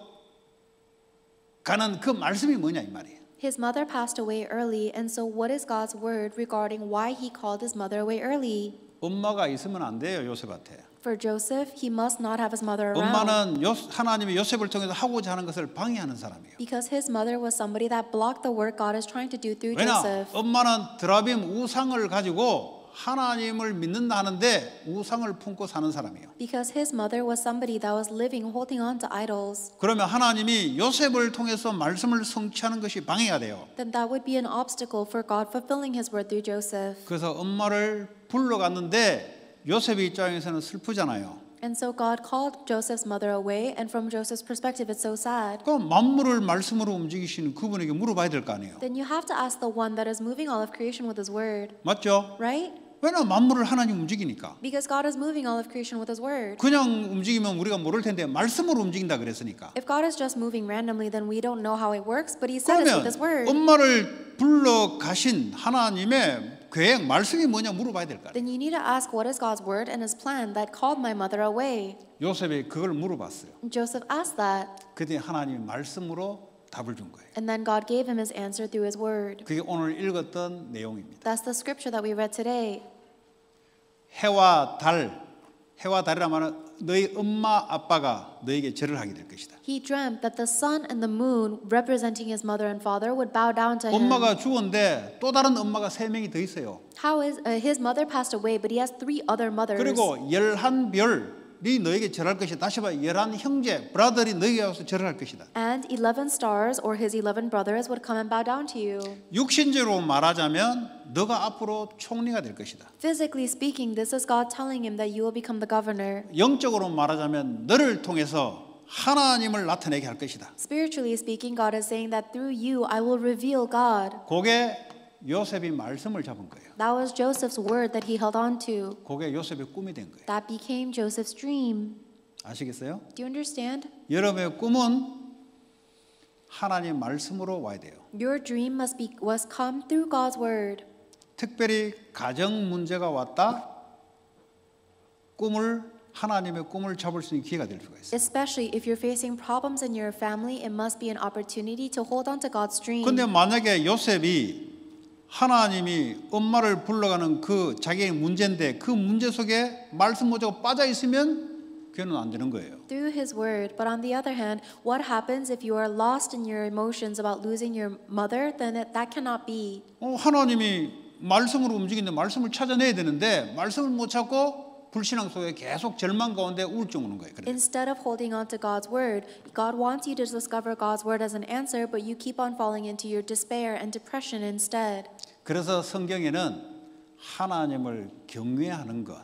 가는 그 말씀이 뭐냐 이 말이에요. His mother passed away early and so what is God's word regarding why he called his mother away early? 엄마가 있으면 안 돼요, 요셉한테. For Joseph, he must not have his mother around. 엄마는 요, 하나님이 요셉을 통해서 하고자 하는 것을 방해하는 사람이에요. Because his mother was somebody that blocked the work God is trying to do through 왜냐, Joseph. 엄마는 드라빔 우상을 가지고 하나님을 믿는다 하는데 우상을 품고 사는 사람이에요. Because his mother was somebody that was living holding on to idols. 그러면 하나님이 요셉을 통해서 말씀을 성취하는 것이 방해가 돼요. Then that would be an obstacle for God fulfilling his word through Joseph. 그래서 엄마를 불러갔는데 요셉의 입장에서는 슬프잖아요. And so God called Joseph's mother away, and from Joseph's perspective, it's so sad. 그럼 만물을 말씀으로 움직이시는 그분에게 물어봐야 될 거 아니에요. Then you have to ask the one that is moving all of creation with His word. 맞죠? Right? 왜냐 만물을 하나님 움직이니까. Because God is moving all of creation with His word. 그냥 움직이면 우리가 모를 텐데 말씀으로 움직인다 그랬으니까. If God is just moving randomly, then we don't know how it works, but He said it with His word. 엄마를 불러 가신 하나님의 계획 말씀이 뭐냐 물어봐야 될거 아니에요. Then you need to ask what is God's word and His plan that called my mother away. 요셉이 그걸 물어봤어요. Joseph asked that. 그때 하나님 말씀으로 답을 준 거예요. And then God gave him his answer through his word. 그게 오늘 읽었던 내용입니다. That's the scripture that we read today. 해와 달, 해와 달이라 말은 너희 엄마 아빠가 너에게 절을 하게 될 것이다. He dreamt that the sun and the moon representing his mother and father would bow down to him. 엄마가 죽었는데 또 다른 엄마가 세 명이 더 있어요. How is uh, his mother passed away but he has three other mothers. 그리고 열한 별네 너에게 절할 것이다. 다시 봐. 열한 형제, 브라더리 너에게 와서 절할 것이다. And eleven stars or his eleven brothers would come and bow down to you. 육신적으로 말하자면 너가 앞으로 총리가 될 것이다. Physically speaking, this is God telling him that you will become the governor. 영적으로 말하자면 너를 통해서 하나님을 나타내게 할 것이다. Spiritually speaking, God is saying that through you I will reveal God. 그게 요셉이 말씀을 잡은 거예요. That was Joseph's word that he held on to. 그게 요셉의 꿈이 된 거예요. That became Joseph's dream. 아시겠어요? Do you understand? 여러분의 꿈은 하나님 말씀으로 와야 돼요. Your dream must be was come through God's word. 특별히 가정 문제가 왔다. 꿈을 하나님의 꿈을 잡을 수 있는 기회가 될 수가 있어요. Especially if you're facing problems in your family, it must be an opportunity to hold on to God's dream. 근데 만약에 요셉이 하나님이 엄마를 불러가는 그 자기의 문제인데 그 문제 속에 말씀 모자가 빠져 있으면 교회는 안 되는 거예요. Through his word, but on the other hand, what happens if you are lost in your emotions about losing your mother? Then it, that cannot be. 어, 하나님이 말씀으로 움직이는데 말씀을 찾아내야 되는데 말씀을 못 찾고 불신앙 속에 계속 절망 가운데 우울증 오는 거예요. 그래. Instead of holding on to God's word, God wants you to discover God's word as an answer, but you keep on falling into your despair and depression instead. 그래서 성경에는 하나님을 경외하는 것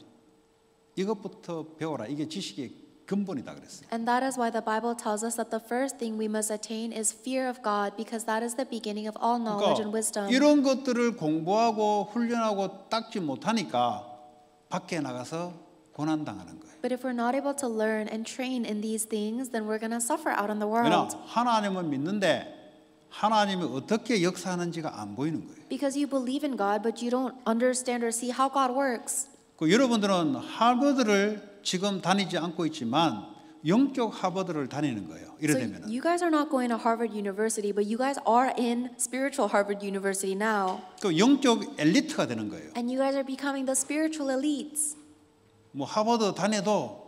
이것부터 배워라. 이게 지식의 근본이다 그랬어요. And that is why the Bible tells us that the first thing we must attain is fear of God because that is the beginning of all knowledge and wisdom. 이런 것들을 공부하고 훈련하고 닦지 못하니까 밖에 나가서 고난 당하는 거예요. But if we're not able to learn and train in these things, then we're going to suffer out in the world. 하나님은 믿는데 하나님이 어떻게 역사하는지가 안 보이는 거예요. Because you believe in God but you don't understand or see how God works. 그 여러분들은 하버드를 지금 다니지 않고 있지만 영적 하버드를 다니는 거예요. 이래 so 되면은. You guys are not going to Harvard University but you guys are in spiritual Harvard University now. 그 영적 엘리트가 되는 거예요. And you guys are becoming the spiritual elites. 뭐 하버드 다녀도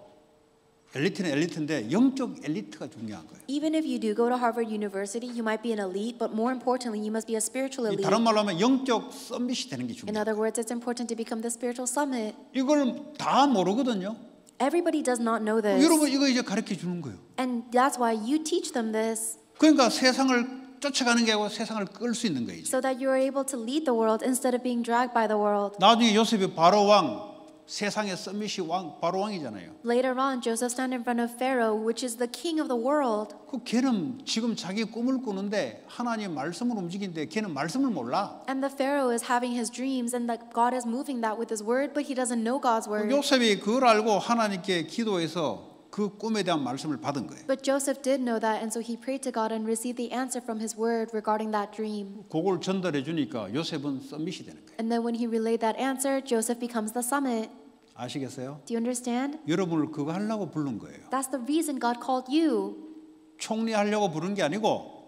엘리트는 엘리트인데 영적 엘리트가 중요한 거예요. Even if you do go to Harvard University, you might be an elite, but more importantly, you must be a spiritual elite. 다른 말로 하면 영적 서밋이 되는 게 중요해요. In other words, it's important to become the spiritual summit. 이걸 다 모르거든요. Everybody does not know this. 여러분 이거 이제 가르쳐 주는 거예요. And that's why you teach them this. 그러니까 세상을 쫓아가는 게 아니고 세상을 끌 수 있는 거예요. So that you are able to lead the world instead of being dragged by the world. 나중에 요셉이 바로 왕 세상의 썸밋이 왕 바로 왕이잖아요. Later on, Joseph stand in front of Pharaoh, which is the king of the world. 그 걔는 지금 자기 꿈을 꾸는데 하나님 말씀을 움직인데 걔는 말씀을 몰라. And the Pharaoh is having his dreams, and that God is moving that with His word, but he doesn't know God's word. 요셉이 그걸 알고 하나님께 기도해서 그 꿈에 대한 말씀을 받은 거예요. But Joseph did know that, and so he prayed to God and received the answer from His word regarding that dream. 그걸 전달해 주니까 요셉은 썸밋이 되는 거예요. And then when he relayed that answer, Joseph becomes the summit. 아시겠어요? Do you understand? 여러분을 그거 하려고 부른 거예요. That's the reason God called you. 총리하려고 부른 게 아니고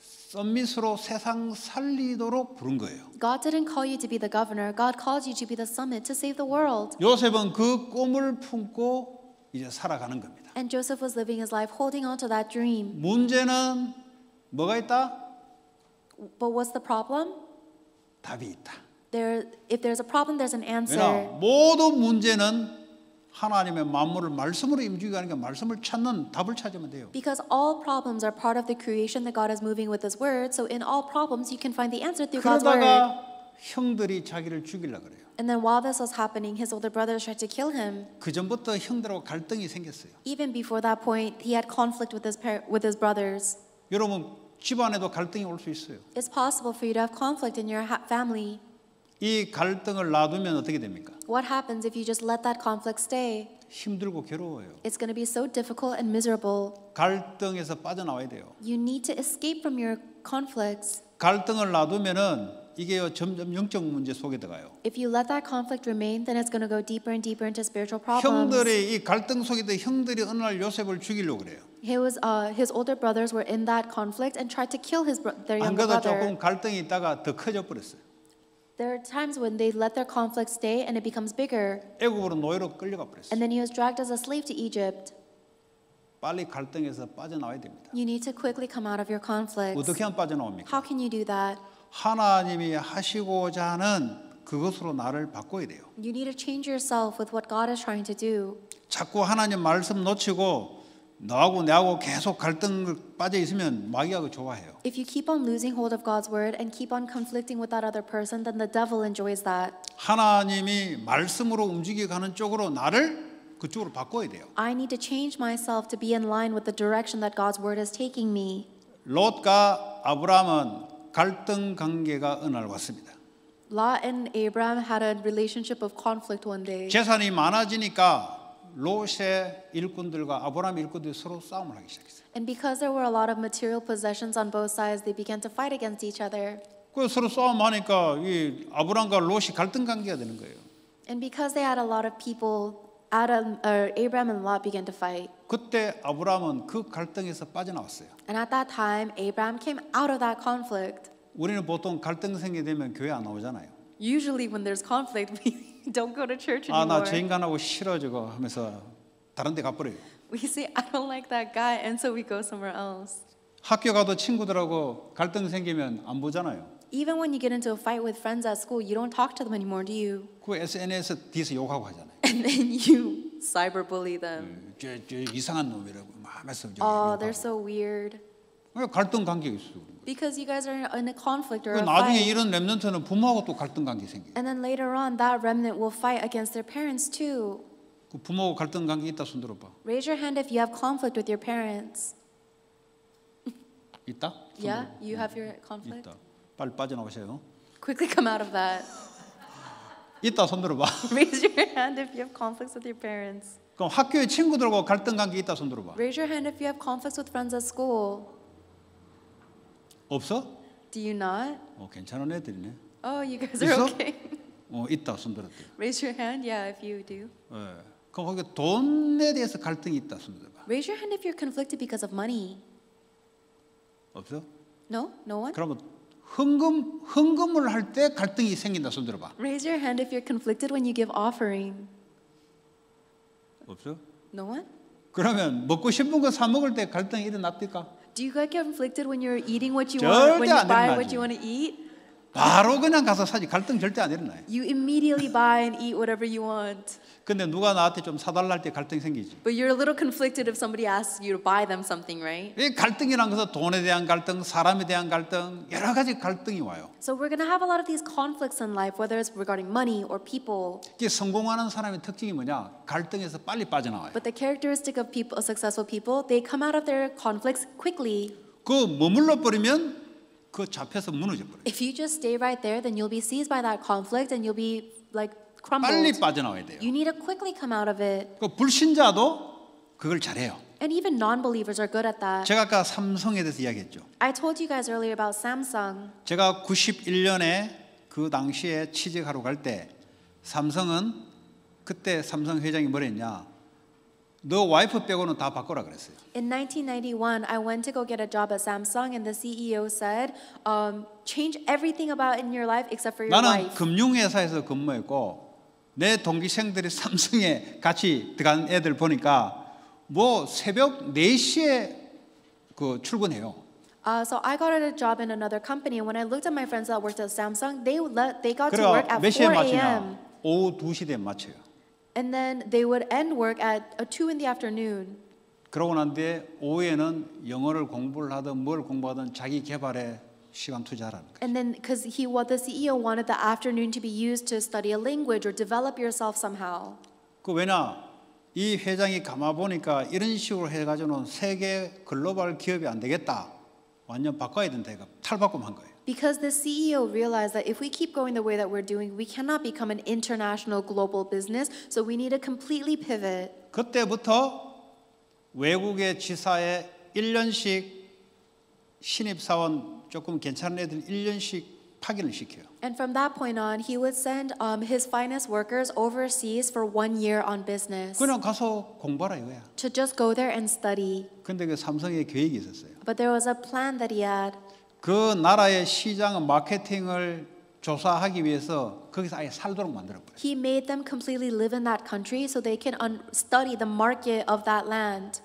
썸밋으로 세상 살리도록 부른 거예요. God didn't call you to be the governor. God called you to be the summit to save the world. 요셉은 그 꿈을 품고 이제 살아가는 겁니다. And Joseph was living his life holding on to that dream. 문제는 뭐가 있다? But what's the problem? 답이 있다. There, if there's a problem, there's an answer. 왜냐? 모든 문제는 하나님의 만물을 말씀으로 임주게 하는 게 말씀을 찾는 답을 찾으면 돼요. Because all problems are part of the creation that God is moving with His Word, so in all problems you can find the answer through God's Word. 형들이 자기를 죽이려 그래요. And then while this was happening, his older brothers tried to kill him. 그 전부터 형들하고 갈등이 생겼어요. Even before that point, he had conflict with his with his brothers. 여러분 집안에도 갈등이 있어요. It's possible for you to have conflict in your family. 이 갈등을 놔두면 어떻게 됩니까? What happens if you just let that conflict stay? 힘들고 괴로워요. It's going to be so difficult and miserable. 갈등에서 빠져나와야 돼요. You need to escape from your conflicts. 갈등을 놔두면은 이게요 점점 영적 문제 속에 들어가요. If you let that conflict remain, then it's going to go deeper and deeper into spiritual problems. 형들이 이 갈등 속에 들 형들이 어느 날 요셉을 죽이려고 그래요. He was, uh, his older brothers were in that conflict and tried to kill his their younger brother. 안 그래도 조금 갈등이 있다가 더 커져 버렸어요. There are times when they let their conflict stay and it becomes bigger. 애굽으로 노예로 끌려가 버렸어 And then he was dragged as a slave to Egypt. 빨리 갈등에서 빠져나와야 됩니다. You need to quickly come out of your c o n f l i c t 어떻게 하면 빠져나옵니까? How can you do that? 하나님이 하시고자 하는 그것으로 나를 바꿔야 돼요. You need to change yourself with what God is trying to do. 자꾸 하나님 말씀 놓치고 너하고 내하고 계속 갈등 빠져 있으면 마귀가 좋아해요. If you keep on losing hold of God's word and keep on conflicting with that other person, then the devil enjoys that. 하나님이 말씀으로 움직이가는 쪽으로 나를 그쪽으로 바꿔야 돼요. I need to change myself to be in line with the direction that God's word is taking me. 롯과 아브라함은 갈등 관계가 어느 날 왔습니다. Lot and Abraham had a relationship of conflict one day. 재산이 많아지니까 롯의 일꾼들과 아브라함 일꾼들이 서로 싸움을 하기 시작했어요. And because there were a lot of material possessions on both sides, they began to fight against each other. 그 서로 싸움하니까 이 아브라함과 롯이 갈등 관계가 되는 거예요. And because they had a lot of people, Adam or Abraham and Lot began to fight. 그때 아브라함은 그 갈등에서 빠져나왔어요. And at that time, Abraham came out of that conflict. 우리는 보통 갈등 생기면 교회 안 나오잖아요. Usually when there's conflict, *laughs* we don't go to church anymore. 아, 나 죄인간하고 싫어 저거 하면서 다른 데 가버려요. We say I don't like that guy and so we go somewhere else. 학교 가도 친구들하고 갈등 생기면 안 보잖아요. Even when you get into a fight with friends at school, you don't talk to them anymore, do you? 그 SNS 뒤에서 욕하고 하잖아요. And then you cyberbully them. 저, 저 이상한 놈이라고 막 말씀 좀. Oh, they're so weird. 왜 갈등 관계 있어? Because you guys are in a conflict or a 나중에 fight. 이런 렘넌트는 부모하고 또 갈등 관계 생겨요. And then later on, that remnant will fight against their parents too. 그 부모하고 갈등 관계 있다 손 들어봐. Raise your hand if you have conflict with your parents. 있다? 손 Yeah, 들어봐. you have your conflict. 있다. 빨리 빠져나오세요. Quickly come out of that. 있다 손 들어봐. Raise your hand if you have conflicts with your parents. 그럼 학교에 친구들하고 갈등 관계 있다 손 들어봐. Raise your hand if you have conflicts with friends at school. 없어? Do you not? 어, 괜찮은 애들이네. Oh, you guys are 있어? okay. 어, 있다 손 들었대. Raise your hand. Yeah, if you do. 예. 그럼 거기 돈에 대해서 갈등이 있다 손 들어봐. Raise your hand if you're conflicted because of money. 없어? No, no one. 그러면 헌금 헌금을 할 때 갈등이 생긴다 손 들어봐. Raise your hand if you're conflicted when you give offering. 없어? No one. 그러면 먹고 싶은 거 사 먹을 때 갈등이 일어납니까? Do you get conflicted when you're eating what you want, when you buy what you want to eat? 바로 그냥 가서 사지 갈등 절대 안 일어나요. You immediately buy and eat whatever you want. 근데 누가 나한테 좀 사달라 할때 갈등 생기지. But you're a little conflicted if somebody asks you to buy them something, right? 이 갈등이란 것은 돈에 대한 갈등, 사람에 대한 갈등, 여러 가지 갈등이 와요. So we're going to have a lot of these conflicts in life, whether it's regarding money or people. 이게 성공하는 사람의 특징이 뭐냐? 갈등에서 빨리 빠져나와요. But the characteristic of people, successful people, they come out of their conflicts quickly. 그 머물러 버리면 그 잡혀서 무너져 버려. If you just stay right there, then you'll be seized by that conflict and you'll be like crumbled. 빨리 빠져나와야 돼요. You need to quickly come out of it. 그 불신자도 그걸 잘해요. And even non-believers are good at that. 제가 아까 삼성에 대해서 이야기했죠. I told you guys earlier about Samsung. 제가 91년에 그 당시에 취직하러 갈 때 삼성은 그때 삼성 회장이 뭐랬냐? 너 와이프 빼고는 다 바꿔라 그랬어요. In 1991, I went to go get a job at Samsung, and the CEO said, um, "Change everything about in your life except for your 나는 wife." 나는 금융회사에서 근무했고 내 동기생들이 삼성에 같이 들어간 애들 보니까 뭐 새벽 4시에 그 출근해요. Uh, so I got a job in another company, and when I looked at my friends that worked at Samsung, they let they got to work at 4 a.m. 오후 2시 되면 마쳐요. And then they would end work at uh, 2 in the afternoon. 그러고 난 뒤에 오후에는 영어를 공부를 하든 뭘 공부하든 자기 개발에 시간 투자하는 거예요. And then because he what the CEO wanted the afternoon to be used to study a language or develop yourself somehow. 그 왜냐? 이 회장이 가만 보니까 이런 식으로 해가지고는 세계 글로벌 기업이 안 되겠다. 완전 바꿔야 된다니까 탈바꿈한 거예요. Because the CEO realized that if we keep going the way that we're doing, we cannot become an international global business, so we need to completely pivot. 그때부터 외국의 지사에 1년씩 신입 사원 조금 괜찮은 애들 1년씩 파견을 시켜요. And from that point on, he would send um, his finest workers overseas for one year on business. 그냥 가서 이거야. To just go there and study. 근데 그 삼성의 계획이 있었어요. But there was a plan that he had. 그 나라의 시장 마케팅을 조사하기 위해서 거기서 아예 살도록 He made them completely live in that country so they can un- study the market of that land.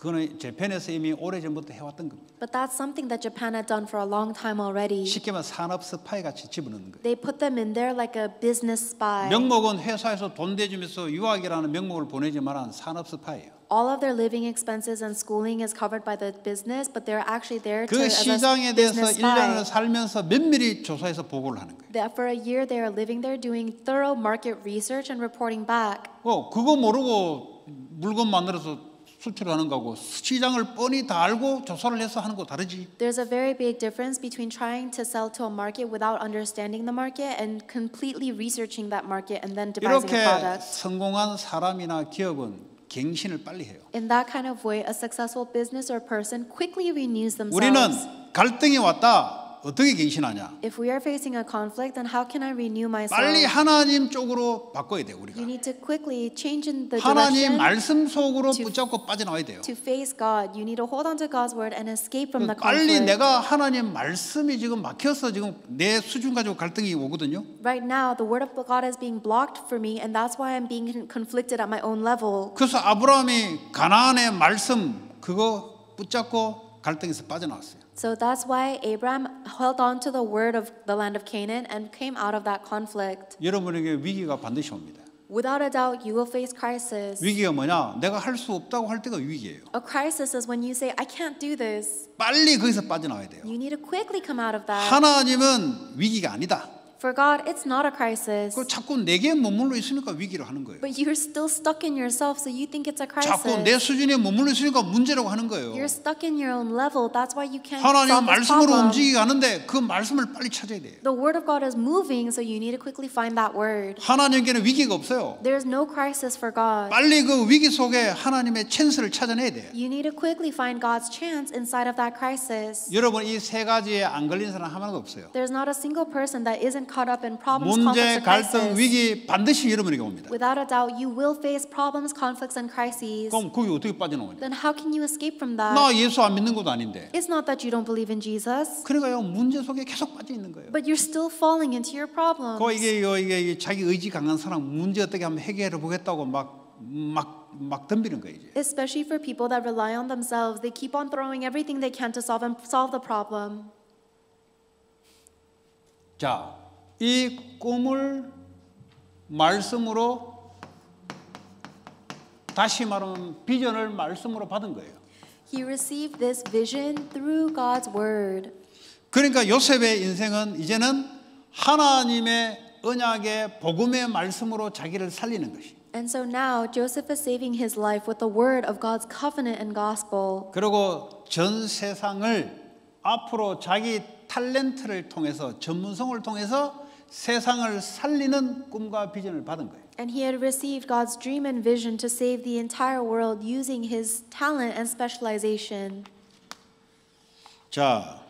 그거는 재팬에서 이미 오래전부터 해왔던 겁니다. But that's something that Japan had done for a long time already. 쉽게 말해 산업 스파이 같이 집어넣는 거예요. They put them in there like a business spy. 명목은 회사에서 돈 대주면서 유학이라는 명목을 보내지만 산업 스파이예요. all of their living expenses and schooling is covered by the business, but they're actually there to 그 시장에 대해서 1년을 살면서 면밀히 조사해서 보고를 하는 거예요. That for a year they are living there doing thorough market research and reporting back. 어, 그거 모르고 물건 만들어서 수출하는 거고 시장을 뻔히 다 알고 조사를 해서 하는 거 다르지. There's a very big difference between trying to sell to a market without understanding the market and completely researching that market and then devising a product. 이렇게 성공한 사람이나 기업은 갱신을 빨리 해요. In that kind of way, a successful business or person quickly renews themselves. 우리는 갈등이 왔다. 어떻게 갱신하냐? If we are facing a conflict, then how can I renew myself? 빨리 하나님 쪽으로 바꿔야 돼 우리가. You need to quickly change in the 하나님 direction. 말씀 속으로 to, 붙잡고 빠져나와야 돼요. To face God, you need to hold on to God's word and escape from the conflict. 빨리 내가 하나님 말씀이 지금 막혀서 지금 내 수준 가지고 갈등이 오거든요. Right now, the word of God is being blocked for me, and that's why I'm being conflicted at my own level. 그래서 아브라함이 가나안의 말씀 그거 붙잡고 갈등에서 빠져나왔어요. So that's why Abraham held on to the word of the land of Canaan and came out of that conflict. 여러분에게 위기가 반드시 옵니다. Without a doubt, you will face crisis. 위기가 뭐냐? 내가 없다고 할 때가 위기예요. A crisis is when you say, I can't do this. 빨리 거기서 빠져나와야 돼요. You need to quickly come out of that. 하나님은 위기가 아니다. For God, it's not a crisis. 그 자꾸 내게 머물러 있으니까 위기를 하는 거예요. But you're still stuck in yourself, so you think it's a crisis. 자꾸 내 수준에 머물러 있으니까 문제라고 하는 거예요. You're stuck in your own level. That's why you can't solve this problem. 하나님 말씀으로 움직이게 하는데 그 말씀을 빨리 찾아야 돼요. The word of God is moving, so you need to quickly find that word. 하나님께는 위기가 없어요. There's no crisis for God. 빨리 그 위기 속에 하나님의 찬스를 찾아내야 돼요. You need to quickly find God's chance inside of that crisis. 여러분 이세 가지에 안 걸린 사람 하나도 없어요. There's not a single person that isn't caught up in problems, 문제, conflicts, 갈등, and crises. 위기 반드시 여러분에게 옵니다. Without a doubt, you will face problems, conflicts, and crises. 그럼 거기 어떻게 빠져나오냐? Then how can you escape from that? 나 예수 안 믿는 것도 아닌데. It's not that you don't believe in Jesus, 그러니까요 문제 속에 계속 빠져 있는 거예요. but you're still falling into your problems. 그 이게 이거 이게 이게 자기 의지 강한 사람 문제 어떻게 하면 해결해 보겠다고 막막막 덤비는 거예요 이제. Especially for people that rely on themselves, they keep on throwing everything they can to solve and solve the problem. 자이 꿈을 말씀으로 다시 말하면 비전을 말씀으로 받은 거예요. He received this vision through God's word. 그러니까 요셉의 인생은 이제는 하나님의 언약의 복음의 말씀으로 자기를 살리는 것이. And so now Joseph is saving his life with the word of God's covenant and gospel. 그리고 전 세상을 앞으로 자기 탤런트를 통해서 전문성을 통해서 세상을 살리는 꿈과 비전을 받은 거예요. And he had received God's dream and vision to save the entire world using his talent and specialization. 자,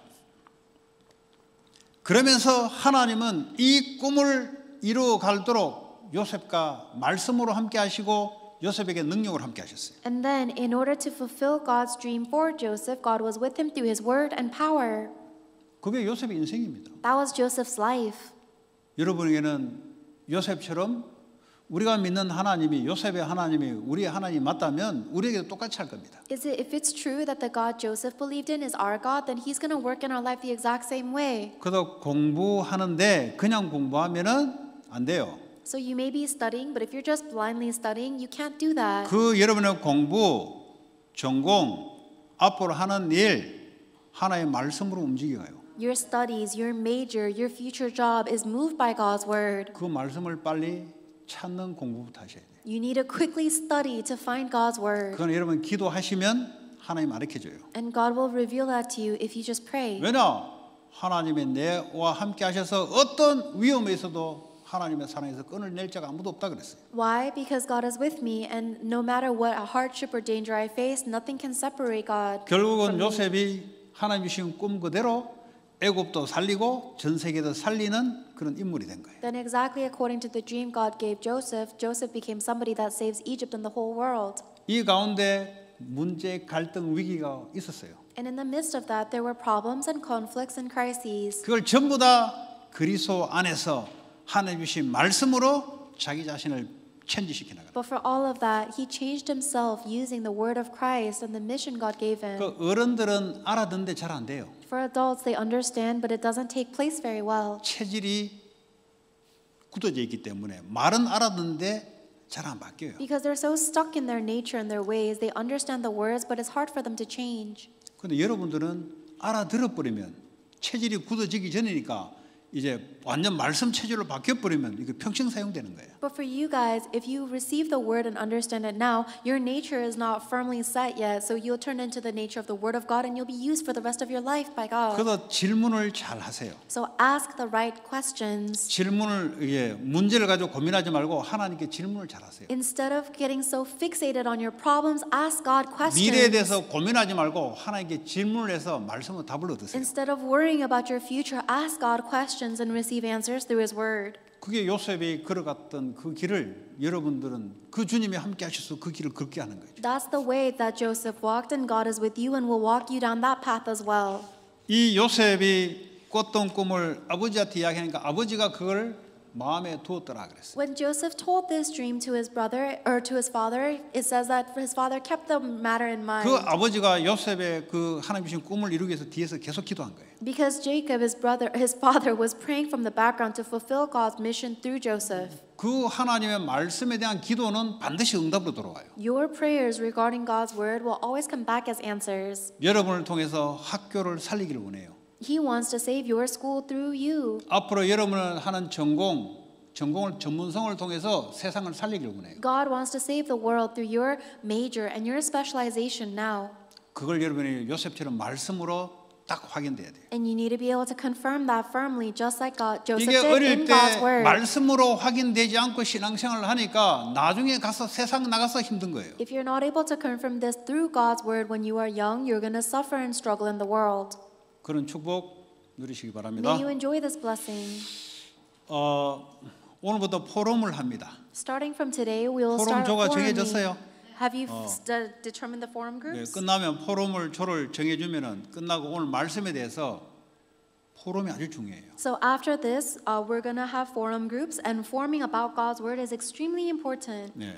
그러면서 하나님은 이 꿈을 이루어 갈도록 요셉과 말씀으로 함께 하시고 요셉에게 능력을 함께 하셨어요. And then in order to fulfill God's dream for Joseph, God was with him through his word and power. 그게 요셉의 인생입니다. That was Joseph's life. 여러분에게는 요셉처럼 우리가 믿는 하나님이 요셉의 하나님이 우리의 하나님 맞다면 우리에게도 똑같이 할 겁니다. Is it if it's true that the God Joseph believed in is our God, then He's going to work in our life the exact same way. 그래서 공부하는데 그냥 공부하면은 안 돼요. So you may be studying, but if you're just blindly studying, you can't do that. 그 여러분의 공부, 전공, 앞으로 하는 일 하나의 말씀으로 움직여요. your studies, your major, your future job is moved by God's word. 그 말씀을 빨리 찾는 공부부터 하셔야 돼요. You need to quickly study to find God's word. 그건 여러분 기도하시면 하나님 가르쳐줘요. And God will reveal that to you if you just pray. 왜냐? 하나님의 내와 함께 하셔서 어떤 위험에서도 하나님의 사랑에서 끈을 낼 자가 아무도 없다 그랬어요. Why? Because God is with me, and no matter what a hardship or danger I face, nothing can separate God. 결국은 요셉이 하나님 주신 꿈 그대로 애굽도 살리고 전 세계도 살리는 그런 인물이 된 거예요. Then exactly according to the dream God gave Joseph, Joseph became somebody that saves Egypt and the whole world. 이 가운데 문제, 갈등, 위기가 있었어요. And in the midst of that there were problems and conflicts and crises. 그걸 전부 다 그리스도 안에서 하나님 주신 말씀으로 자기 자신을 천지시켜 나가. But for all of that he changed himself using the word of Christ and the mission God gave him. 그 어른들은 알아듣는데 잘 안 돼요. For adults, they understand, but it doesn't take place very well. 체질이 굳어져 있기 때문에 말은 알았는데 잘안 바뀌어요. Because they're so stuck in their nature and their ways, they understand the words, but it's hard for them to change. 근데 여러분들은 알아들어 버리면 체질이 굳어지기 전이니까 이제 완전 말씀 체질로 바뀌어 버리면 이게 평생 사용되는 거예요. But for you guys, if you receive the word and understand it now, your nature is not firmly set yet, so you'll turn into the nature of the word of God and you'll be used for the rest of your life by God. 그래서 질문을 잘 하세요. So ask the right questions. 질문을 예, 문제를 가지고 고민하지 말고 하나님께 질문을 잘 하세요. Instead of getting so fixated on your problems, ask God questions. 미래에 대해서 고민하지 말고 하나님께 질문을 해서 말씀을 답을 얻으세요. Instead of worrying about your future, ask God questions. questions and receive answers through his word. 그게 요셉이 걸어갔던 그 길을 여러분들은 그 주님이 함께 하셔서 그 길을 걷게 하는 거죠. That's the way that Joseph walked and God is with you and will walk you down that path as well. 이 요셉이 꿨던 꿈을 아버지한테 이야기하니까 아버지가 그걸 마음에 두었더라 그랬어요. When Joseph told this dream to his brother or to his father, it says that his father kept the matter in mind. 그 아버지가 요셉의 그 하나님 주신 꿈을 이루기 위해서 뒤에서 계속 기도한 거예요. Because Jacob, his brother, his father was praying from the background to fulfill God's mission through Joseph. 그 하나님의 말씀에 대한 기도는 반드시 응답으로 돌아와요. Your prayers regarding God's word will always come back as answers. 여러분을 통해서 학교를 살리기를 원해요. He wants to save your school through you. 앞으로 여러분을 하는 전공 전공을 전문성을 통해서 세상을 살리길 원해요. God wants to save the world through your major and your specialization now. 그걸 여러분이 요셉처럼 말씀으로 딱 확인돼야 돼요. And you need to be able to confirm that firmly, just like God, Joseph 이게 did in 어릴 God's 때 word. 말씀으로 확인되지 않고 신앙생활을 하니까 나중에 가서 세상 나가서 힘든 거예요. If you're not able to confirm this through God's word when you are young, you're going to suffer and struggle in the world. 그런 축복 누리시기 바랍니다. May you enjoy this blessing. 어, 오늘부터 포럼을 합니다. Starting from today, we will 포럼 start 조가 foruming. 정해졌어요. Have you 어. determined the forum groups? 네, 끝나면 포럼을 조를 정해주면은 끝나고 오늘 말씀에 대해서 포럼이 아주 중요해요. So after this, uh, we're gonna have forum groups, and forming about God's word is extremely important. 네.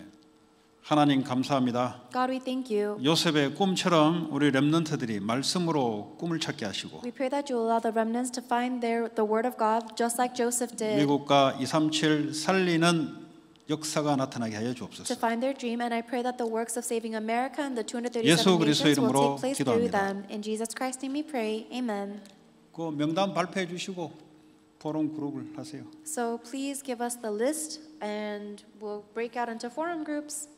하나님 감사합니다. God, we thank you. 요셉의 꿈처럼 우리 렘넌트들이 말씀으로 꿈을 찾게 하시고 We pray that you allow the remnants to find their, God 미국과 237 살리는 역사가 나타나게 하여 주옵소서. dream and I pray that the works of saving America and the 237 예수 그리스도 nations will 이름으로 take place through 기도합니다. them. In Jesus Christ's name we pray. Amen. 그 명단 발표해 주시고 포럼 그룹을 하세요. So please give us the list and we'll break out into forum groups.